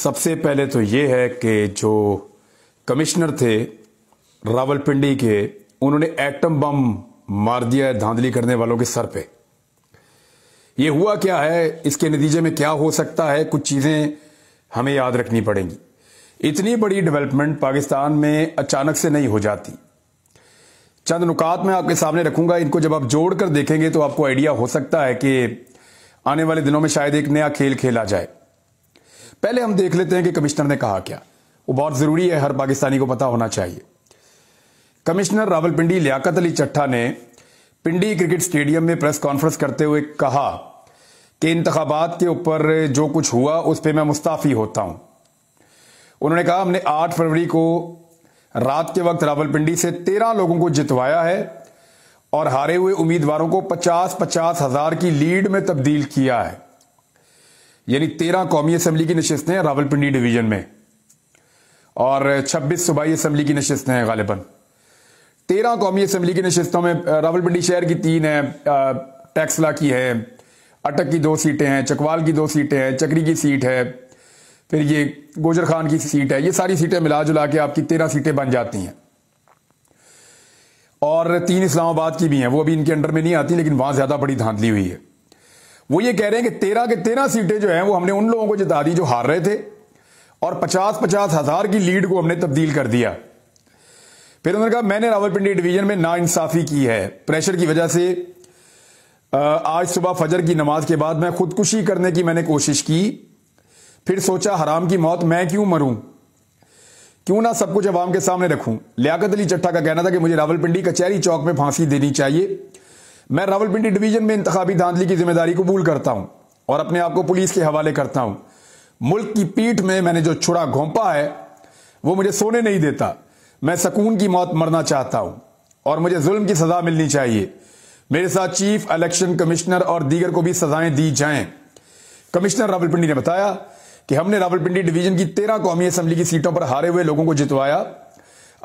सबसे पहले तो ये है कि जो कमिश्नर थे रावलपिंडी के उन्होंने एटम बम मार दिया है धांधली करने वालों के सर पे ये हुआ क्या है इसके नतीजे में क्या हो सकता है कुछ चीजें हमें याद रखनी पड़ेंगी इतनी बड़ी डेवलपमेंट पाकिस्तान में अचानक से नहीं हो जाती चंद नुकात मैं आपके सामने रखूंगा इनको जब आप जोड़कर देखेंगे तो आपको आइडिया हो सकता है कि आने वाले दिनों में शायद एक नया खेल खेला जाए पहले हम देख लेते हैं कि कमिश्नर ने कहा क्या वो बहुत जरूरी है हर पाकिस्तानी को पता होना चाहिए कमिश्नर रावलपिंडी लियाकत अली चट्ठा ने पिंडी क्रिकेट स्टेडियम में प्रेस कॉन्फ्रेंस करते हुए कहा कि इंतबात के ऊपर जो कुछ हुआ उस पर मैं मुस्ताफी होता हूं उन्होंने कहा हमने 8 फरवरी को रात के वक्त रावलपिंडी से 13 लोगों को जितवाया है और हारे हुए उम्मीदवारों को 50 पचास हजार की लीड में तब्दील किया है यानी तेरह कौमी असम्बली की नशस्तें हैं रावलपिंडी डिवीजन में और छब्बीस सूबाई असम्बली की नशस्तें हैं गालिबन तेरह कौमी असम्बली की नशस्तों में रावलपिंडी शहर की तीन है टैक्सला की है अटक की दो सीटें हैं चकवाल की दो सीटें हैं चकरी की सीट है फिर ये गोजर खान की सीट है ये सारी सीटें मिला जुला के आपकी तेरह सीटें बन जाती हैं और तीन इस्लामाबाद की भी हैं वो अभी इनके अंडर में नहीं आती लेकिन वहां ज्यादा बड़ी धांधली हुई है वो ये कह रहे हैं कि तेरह के तेरह सीटें जो हैं वो हमने उन लोगों को जिता दी जो हार रहे थे और पचास पचास हजार की लीड को हमने तब्दील कर दिया फिर उन्होंने कहा मैंने रावलपिंडी डिवीजन में नाइंसाफी की है प्रेशर की वजह से आज सुबह फजर की नमाज के बाद मैं खुदकुशी करने की मैंने कोशिश की फिर सोचा हराम की मौत मैं क्यों मरूं क्यों ना सब कुछ अवाम के सामने रखूं लियाकत अली चट्टा का कहना था कि मुझे रावलपिंडी कचहरी चौक में फांसी देनी चाहिए मैं रावलपिंडी डिवीजन में इंतबी धांधली की जिम्मेदारी कबूल करता हूं और अपने आप को पुलिस के हवाले करता हूं मुल्क की पीठ में मैंने जो छुड़ा घोंपा है वो मुझे सोने नहीं देता मैं सकून की मौत मरना चाहता हूं और मुझे जुल्म की सजा मिलनी चाहिए मेरे साथ चीफ इलेक्शन कमिश्नर और दीगर को भी सजाएं दी जाएं कमिश्नर रावलपिंडी ने बताया कि हमने रावलपिंडी डिवीजन की तेरह कौमी असम्बली की सीटों पर हारे हुए लोगों को जितवाया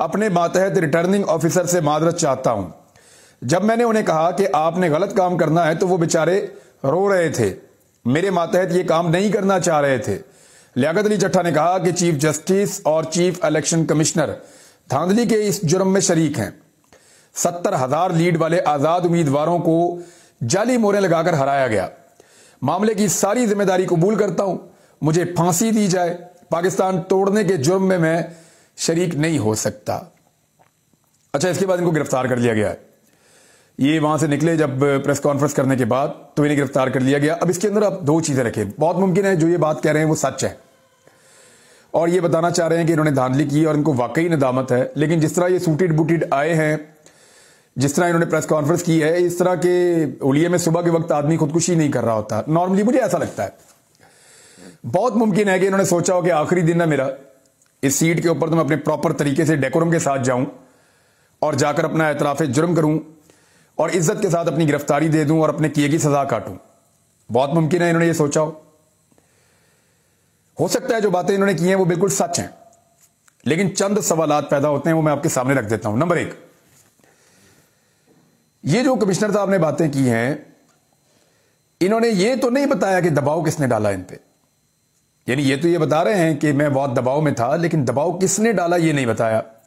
अपने मातहत रिटर्निंग ऑफिसर से मादरत चाहता हूं जब मैंने उन्हें कहा कि आपने गलत काम करना है तो वो बेचारे रो रहे थे मेरे मातहत ये काम नहीं करना चाह रहे थे लियाकत अली चट्ठा ने कहा कि चीफ जस्टिस और चीफ इलेक्शन कमिश्नर धांधली के इस जुर्म में शरीक हैं सत्तर हजार लीड वाले आजाद उम्मीदवारों को जाली मोरें लगाकर हराया गया मामले की सारी जिम्मेदारी कबूल करता हूं मुझे फांसी दी जाए पाकिस्तान तोड़ने के जुर्म में मैं शरीक नहीं हो सकता अच्छा इसके बाद इनको गिरफ्तार कर लिया गया है ये वहां से निकले जब प्रेस कॉन्फ्रेंस करने के बाद तो इन्हें गिरफ्तार कर लिया गया अब इसके अंदर आप दो चीजें रखें बहुत मुमकिन है जो ये बात कह रहे हैं वो सच है और ये बताना चाह रहे हैं कि इन्होंने धांधली की और इनको वाकई नदामत है लेकिन जिस तरह ये सूटेड बूटेड आए हैं जिस तरह इन्होंने प्रेस कॉन्फ्रेंस की है इस तरह के उलिये में सुबह के वक्त आदमी खुदकुशी नहीं कर रहा होता नॉर्मली मुझे ऐसा लगता है बहुत मुमकिन है कि इन्होंने सोचा हो कि आखिरी दिन ना मेरा इस सीट के ऊपर तो मैं अपने प्रॉपर तरीके से डेकोरम के साथ जाऊं और जाकर अपना एतराफ जुर्म करूं और इज्जत के साथ अपनी गिरफ्तारी दे दूं और अपने किए की सजा काटूं बहुत मुमकिन है इन्होंने ये सोचा हो हो सकता है जो बातें इन्होंने की हैं वो बिल्कुल सच हैं लेकिन चंद सवाल पैदा होते हैं वो मैं आपके सामने रख देता हूं नंबर एक ये जो कमिश्नर साहब ने बातें की हैं इन्होंने ये तो नहीं बताया कि दबाव किसने डाला इन पर यानी ये तो ये बता रहे हैं कि मैं बहुत दबाव में था लेकिन दबाव किसने डाला ये नहीं बताया